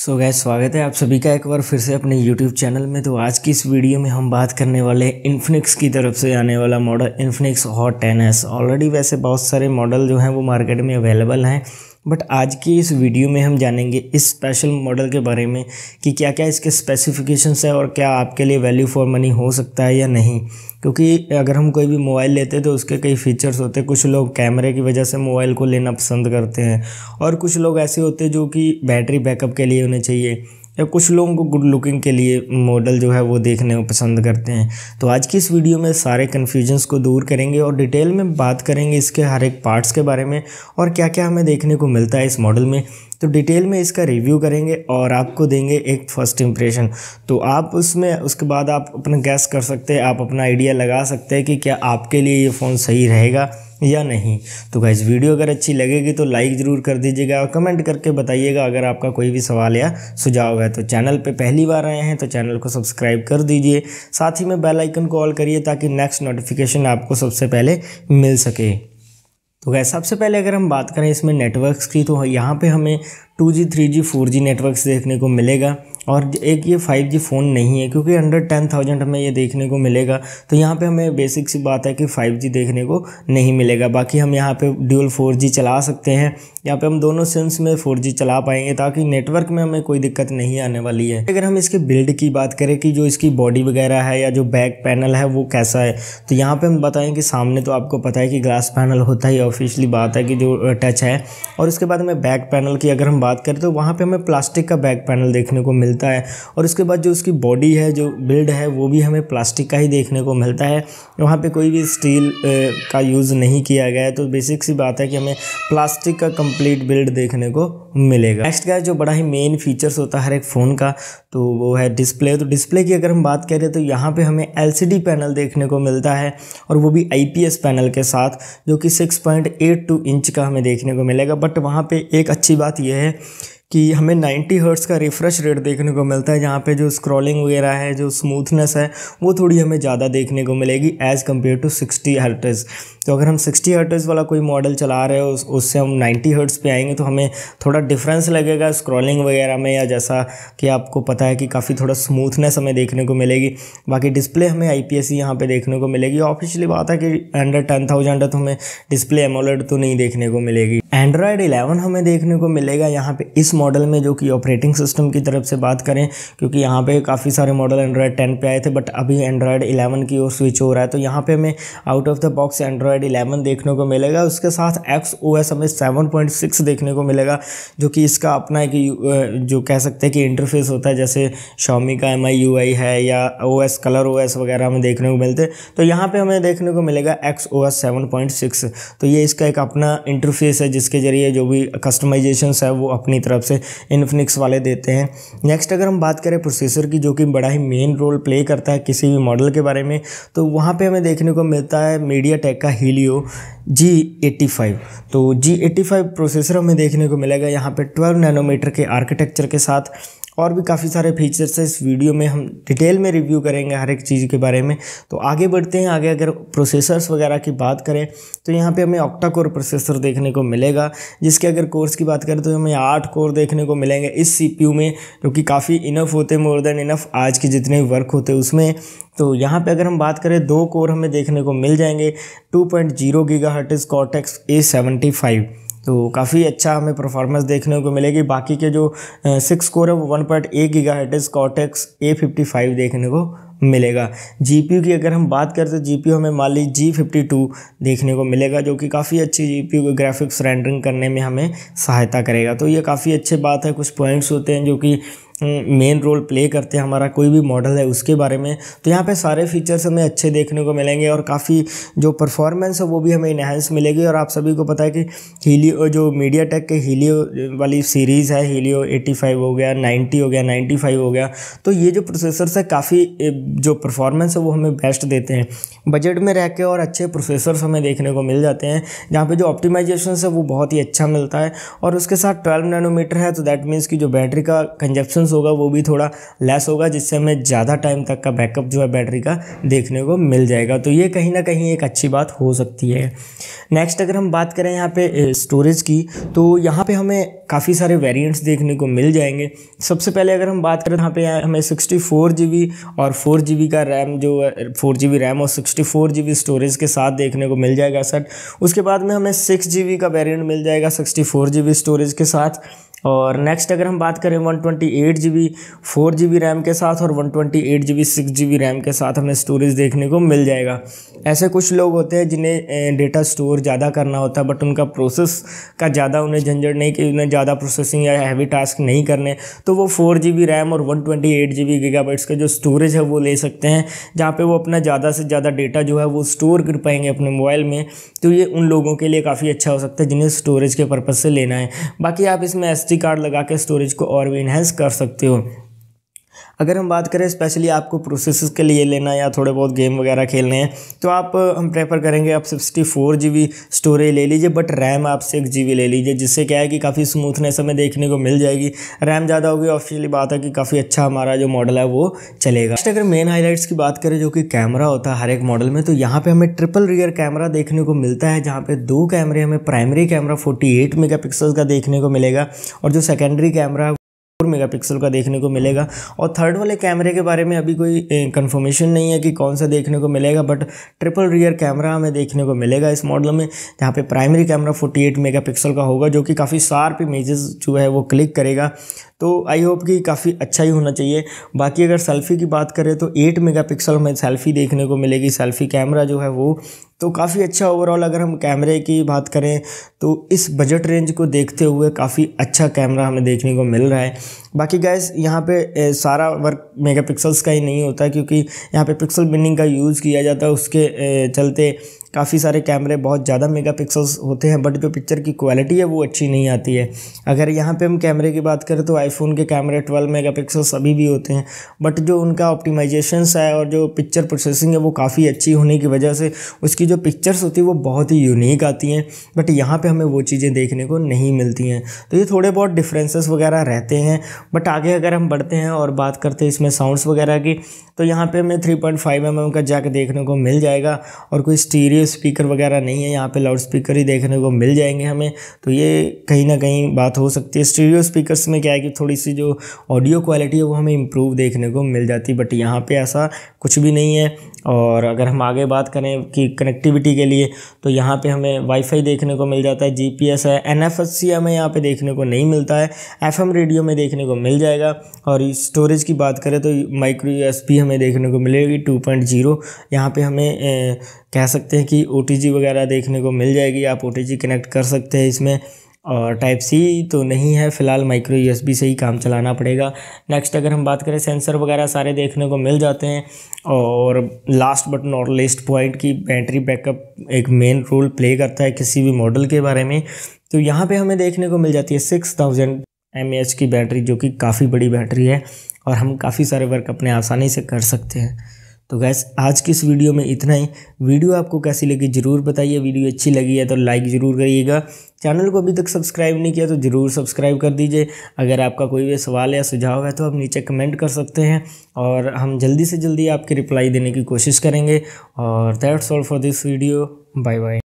सो so gas स्वागत है आप सभी का एक बार फिर से अपने YouTube चैनल में तो आज की इस वीडियो में हम बात करने वाले हैं इन्फिनिक्स की तरफ से आने वाला model Infinix Hot ten S already वैसे बहुत सारे मॉडल जो हैं वो मार्केट में अवेलेबल हैं बट आज की इस वीडियो में हम जानेंगे इस स्पेशल मॉडल के बारे में कि क्या क्या इसके स्पेसिफिकेशंस है और क्या आपके लिए वैल्यू फॉर मनी हो सकता है या नहीं क्योंकि अगर हम कोई भी मोबाइल लेते हैं तो उसके कई फीचर्स होते हैं कुछ लोग कैमरे की वजह से मोबाइल को लेना पसंद करते हैं और कुछ लोग ऐसे होते हैं जो कि बैटरी बैकअप के लिए उन्हें चाहिए या कुछ लोगों को गुड लुकिंग के लिए मॉडल जो है वो देखने को पसंद करते हैं तो आज की इस वीडियो में सारे कन्फ्यूजन्स को दूर करेंगे और डिटेल में बात करेंगे इसके हर एक पार्ट्स के बारे में और क्या क्या हमें देखने को मिलता है इस मॉडल में तो डिटेल में इसका रिव्यू करेंगे और आपको देंगे एक फ़र्स्ट इम्प्रेशन तो आप उसमें उसके बाद आप अपना गैस कर सकते हैं आप अपना आइडिया लगा सकते हैं कि क्या आपके लिए ये फ़ोन सही रहेगा या नहीं तो गाइज वीडियो अगर अच्छी लगेगी तो लाइक ज़रूर कर दीजिएगा और कमेंट करके बताइएगा अगर आपका कोई भी सवाल या सुझाव है तो चैनल पे पहली बार आए हैं तो चैनल को सब्सक्राइब कर दीजिए साथ ही में बेल आइकन को ऑल करिए ताकि नेक्स्ट नोटिफिकेशन आपको सबसे पहले मिल सके तो गैस सबसे पहले अगर हम बात करें इसमें नेटवर्क्स की तो यहाँ पे हमें 2G, 3G, 4G नेटवर्क्स देखने को मिलेगा और एक ये फाइव जी फ़ोन नहीं है क्योंकि अंडर टेन थाउजेंड हमें ये देखने को मिलेगा तो यहाँ पे हमें बेसिक सी बात है कि फाइव जी देखने को नहीं मिलेगा बाकी हम यहाँ पे ड्यूल फोर जी चला सकते हैं यहाँ पे हम दोनों सिम्स में फोर जी चला पाएंगे ताकि नेटवर्क में हमें कोई दिक्कत नहीं आने वाली है अगर हम इसके बिल्ड की बात करें कि जो इसकी बॉडी वगैरह है या जो बैक पैनल है वो कैसा है तो यहाँ पर हम बताएँ कि सामने तो आपको पता है कि ग्लास पैनल होता ही ऑफिशियली बात है कि जो टच है और उसके बाद हमें बैक पैनल की अगर हम बात करें तो वहाँ पर हमें प्लास्टिक का बैक पैनल देखने को मिल मिलता है और उसके बाद जो उसकी बॉडी है जो बिल्ड है वो भी हमें प्लास्टिक का ही देखने को मिलता है वहाँ पे कोई भी स्टील का यूज़ नहीं किया गया है तो बेसिक सी बात है कि हमें प्लास्टिक का कंप्लीट बिल्ड देखने को मिलेगा नेक्स्ट का जो बड़ा ही मेन फीचर्स होता है हर एक फ़ोन का तो वो है डिस्प्ले तो डिस्प्ले की अगर हम बात करें तो यहाँ पे हमें एल पैनल देखने को मिलता है और वो भी आई पैनल के साथ जो कि 6.82 इंच का हमें देखने को मिलेगा बट वहाँ पे एक अच्छी बात यह है कि हमें 90 हर्ट्स का रिफ़्रेश रेट देखने को मिलता है जहाँ पे जो स्क्रॉलिंग वगैरह है जो स्मूथनेस है वो थोड़ी हमें ज़्यादा देखने को मिलेगी एज़ कम्पेयर टू 60 हर्ट्स तो अगर हम 60 हर्ट्स वाला कोई मॉडल चला रहे हो उस, उससे हम 90 हर्ट्स पे आएंगे तो हमें थोड़ा डिफरेंस लगेगा स्क्रॉलिंग वगैरह में या जैसा कि आपको पता है कि काफ़ी थोड़ा स्मूथनेस हमें देखने को मिलेगी बाकी डिस्प्ले हमें आई पी यहाँ पर देखने को मिलेगी ऑफिशियली बात है कि अंडर टेन थाउजेंड तो हमें डिस्प्ले एमोलेड तो नहीं देखने को मिलेगी एंड्रॉयड 11 हमें देखने को मिलेगा यहाँ पे इस मॉडल में जो कि ऑपरेटिंग सिस्टम की तरफ से बात करें क्योंकि यहाँ पे काफ़ी सारे मॉडल एंड्रॉयड 10 पे आए थे बट अभी एंड्रॉयड 11 की ओर स्विच हो रहा है तो यहाँ पे हमें out of the box Android 11 देखने को मिलेगा उसके साथ एक्स ओ एस हमें सेवन पॉइंट सिक्स देखने को मिलेगा जो कि इसका अपना एक जो कह सकते हैं कि इंटरफेस होता है जैसे शॉमी का एम आई यू आई है या O S Color O S वगैरह हमें देखने को मिलते तो यहाँ पर हमें देखने को मिलेगा X O S seven point six तो ये इसका एक अपना इंटरफेस है जिस जिसके ज़रिए जो भी कस्टमाइजेशंस है वो अपनी तरफ से इनफिनिक्स वाले देते हैं नेक्स्ट अगर हम बात करें प्रोसेसर की जो कि बड़ा ही मेन रोल प्ले करता है किसी भी मॉडल के बारे में तो वहाँ पर हमें देखने को मिलता है मीडिया टेक का हीलियो जी एट्टी फाइव तो जी एट्टी फाइव प्रोसेसर हमें देखने को मिलेगा यहाँ पे ट्वेल्व नैनोमीटर के आर्किटेक्चर के साथ और भी काफ़ी सारे फीचर्स हैं इस वीडियो में हम डिटेल में रिव्यू करेंगे हर एक चीज़ के बारे में तो आगे बढ़ते हैं आगे अगर प्रोसेसर्स वगैरह की बात करें तो यहाँ पे हमें ऑक्टा कोर प्रोसेसर देखने को मिलेगा जिसके अगर कोर्स की बात करें तो हमें आठ कोर देखने को मिलेंगे इस सी में जो कि काफ़ी इनफ होते मोर देन इनफ आज के जितने वर्क होते उसमें तो यहाँ पे अगर हम बात करें दो कोर हमें देखने को मिल जाएंगे 2.0 point zero giga is Cortex A seventy five तो काफ़ी अच्छा हमें परफॉर्मेंस देखने को मिलेगी बाकी के जो सिक्स कोर है वो one point eight giga hertz Cortex A fifty five देखने को मिलेगा जी की अगर हम बात करें तो जीपीयू हमें मान ली जी फिफ्टी टू देखने को मिलेगा जो कि काफ़ी अच्छी जी पी ग्राफिक्स रेंडरिंग करने में हमें सहायता करेगा तो ये काफ़ी अच्छी बात है कुछ पॉइंट्स होते हैं जो कि मेन रोल प्ले करते हैं हमारा कोई भी मॉडल है उसके बारे में तो यहाँ पे सारे फीचर्स हमें अच्छे देखने को मिलेंगे और काफ़ी जो परफॉर्मेंस है वो भी हमें इनहेंस मिलेगी और आप सभी को पता है कि हीलियो जो मीडिया टेक के हीलियो वाली सीरीज़ है हीलियो 85 हो गया 90 हो गया 95 हो गया तो ये जो प्रोसेसर्स है काफ़ी जो परफॉर्मेंस है वो हमें बेस्ट देते हैं बजट में रह के और अच्छे प्रोसेसर्स हमें देखने को मिल जाते हैं जहाँ पर जो ऑप्टिमाइजेशन है वो बहुत ही अच्छा मिलता है और उसके साथ ट्वेल्व नैनोमीटर है तो दैट मीन्स की जो बैटरी का कंजप्शन यूज़ होगा वो भी थोड़ा लेस होगा जिससे हमें ज़्यादा टाइम तक का बैकअप जो है बैटरी का देखने को मिल जाएगा तो ये कहीं ना कहीं एक अच्छी बात हो सकती है नेक्स्ट अगर हम बात करें यहाँ पे स्टोरेज की तो यहाँ पे हमें काफ़ी सारे वेरिएंट्स देखने को मिल जाएंगे सबसे पहले अगर हम बात करें यहाँ पे हमें सिक्सटी फोर जी बी और फोर जी बी का रैम जो फोर जी बी रैम और sixty four G B storage के साथ देखने को मिल जाएगा सर उसके बाद में हमें सिक्स जी बी का वेरिएंट मिल जाएगा sixty four G B storage के साथ और नेक्स्ट अगर हम बात करें one twenty eight G B four G B RAM के साथ और one twenty eight G B six G B RAM के साथ हमें स्टोरेज देखने को मिल जाएगा ऐसे कुछ लोग होते हैं जिन्हें डेटा स्टोर ज़्यादा करना होता है बट उनका प्रोसेस का ज़्यादा उन्हें झंझट नहीं कि उन्हें ज़्यादा प्रोसेसिंग या हैवी टास्क नहीं करने तो वो फोर जी बी रैम और one twenty eight G B gigabytes का जो स्टोरेज है वो ले सकते हैं जहाँ पर वो अपना ज़्यादा से ज़्यादा डेटा जो है वो स्टोर कर पाएंगे अपने मोबाइल में तो ये उन लोगों के लिए काफ़ी अच्छा हो सकता है जिन्हें स्टोरेज के पर्पज़ से लेना है बाकी आप इसमें एस कार्ड लगा के स्टोरेज को और भी इन्हेंस कर सकते हो अगर हम बात करें स्पेशली आपको प्रोसेस के लिए लेना या थोड़े बहुत गेम वगैरह खेलने हैं तो आप हम प्रेफर करेंगे आप sixty four G B storage ले लीजिए बट रैम आप सिक्स जी बी ले लीजिए जिससे क्या है कि काफ़ी स्मूथनेस हमें देखने को मिल जाएगी रैम ज़्यादा होगी ऑफिशियली बात है कि काफ़ी अच्छा हमारा जो मॉडल है वो चलेगा नेक्स्ट अगर मेन हाईलाइट्स की बात करें जो कि कैमरा होता है हर एक मॉडल में तो यहाँ पर हमें ट्रिपल रियर कैमरा देखने को मिलता है जहाँ पर दो कैमरे हमें प्राइमरी कैमरा मेगा पिक्सल का देखने को मिलेगा और जो सेकेंडरी कैमरा मेगापिक्सल का देखने को मिलेगा और थर्ड वाले कैमरे के बारे में अभी कोई कंफर्मेशन नहीं है कि कौन सा देखने को मिलेगा बट ट्रिपल रियर कैमरा हमें देखने को मिलेगा इस मॉडल में जहाँ पे प्राइमरी कैमरा 48 मेगापिक्सल का होगा जो कि काफ़ी सार्प इमेजेस जो है वो क्लिक करेगा तो आई होप कि काफ़ी अच्छा ही होना चाहिए बाकी अगर सेल्फ़ी की बात करें तो 8 मेगापिक्सल में सेल्फ़ी देखने को मिलेगी सेल्फ़ी कैमरा जो है वो तो काफ़ी अच्छा ओवरऑल अगर हम कैमरे की बात करें तो इस बजट रेंज को देखते हुए काफ़ी अच्छा कैमरा हमें देखने को मिल रहा है बाकी गैस यहाँ पे सारा वर्क मेगापिक्सल्स का ही नहीं होता क्योंकि यहाँ पे पिक्सल बिनिंग का यूज़ किया जाता है उसके चलते काफ़ी सारे कैमरे बहुत ज़्यादा मेगापिक्सल्स होते हैं बट जो पिक्चर की क्वालिटी है वो अच्छी नहीं आती है अगर यहाँ पे हम कैमरे की बात करें तो आई आईफोन के कैमरे 12 मेगापिक्सल सभी भी होते हैं बट जो उनका ऑप्टिमाइजेशंस है और जो पिक्चर प्रोसेसिंग है वो काफ़ी अच्छी होने की वजह से उसकी जो पिक्चर्स होती है वो बहुत ही यूनिक आती हैं बट यहाँ पर हमें वो चीज़ें देखने को नहीं मिलती हैं तो ये थोड़े बहुत डिफ्रेंसेस वगैरह रहते हैं बट आगे अगर हम बढ़ते हैं और बात करते हैं इसमें साउंडस वगैरह की तो यहाँ पर हमें थ्री पॉइंट mm का जैक देखने को मिल जाएगा और कोई स्टीरियो स्पीकर वगैरह नहीं है यहाँ पे लाउड स्पीकर ही देखने को मिल जाएंगे हमें तो ये कहीं ना कहीं बात हो सकती है स्टीरियो स्पीकर्स में क्या है कि थोड़ी सी जो ऑडियो क्वालिटी है वो हमें इम्प्रूव देखने को मिल जाती बट यहाँ पे ऐसा कुछ भी नहीं है और अगर हम आगे बात करें कि कनेक्टिविटी के लिए तो यहाँ पे हमें वाईफाई देखने को मिल जाता है जीपीएस है एन एनएफएससी हमें यहाँ पे देखने को नहीं मिलता है एफएम रेडियो में देखने को मिल जाएगा और स्टोरेज की बात करें तो माइक्रो यूएसबी हमें देखने को मिलेगी टू पॉइंट जीरो यहाँ पर हमें ए, कह सकते हैं कि ओ वगैरह देखने को मिल जाएगी आप ओ कनेक्ट कर सकते हैं इसमें और टाइप सी तो नहीं है फ़िलहाल माइक्रो यूएसबी से ही काम चलाना पड़ेगा नेक्स्ट अगर हम बात करें सेंसर वगैरह सारे देखने को मिल जाते हैं और last but not least point की बैटरी बैकअप एक मेन रोल प्ले करता है किसी भी मॉडल के बारे में तो यहाँ पे हमें देखने को मिल जाती है सिक्स थाउजेंड एम की बैटरी जो कि काफ़ी बड़ी बैटरी है और हम काफ़ी सारे वर्क अपने आसानी से कर सकते हैं तो गैस आज की इस वीडियो में इतना ही वीडियो आपको कैसी लगी ज़रूर बताइए वीडियो अच्छी लगी है तो लाइक ज़रूर करिएगा चैनल को अभी तक सब्सक्राइब नहीं किया तो ज़रूर सब्सक्राइब कर दीजिए अगर आपका कोई भी सवाल या सुझाव है तो आप नीचे कमेंट कर सकते हैं और हम जल्दी से जल्दी आपकी रिप्लाई देने की कोशिश करेंगे और that's all for this video bye bye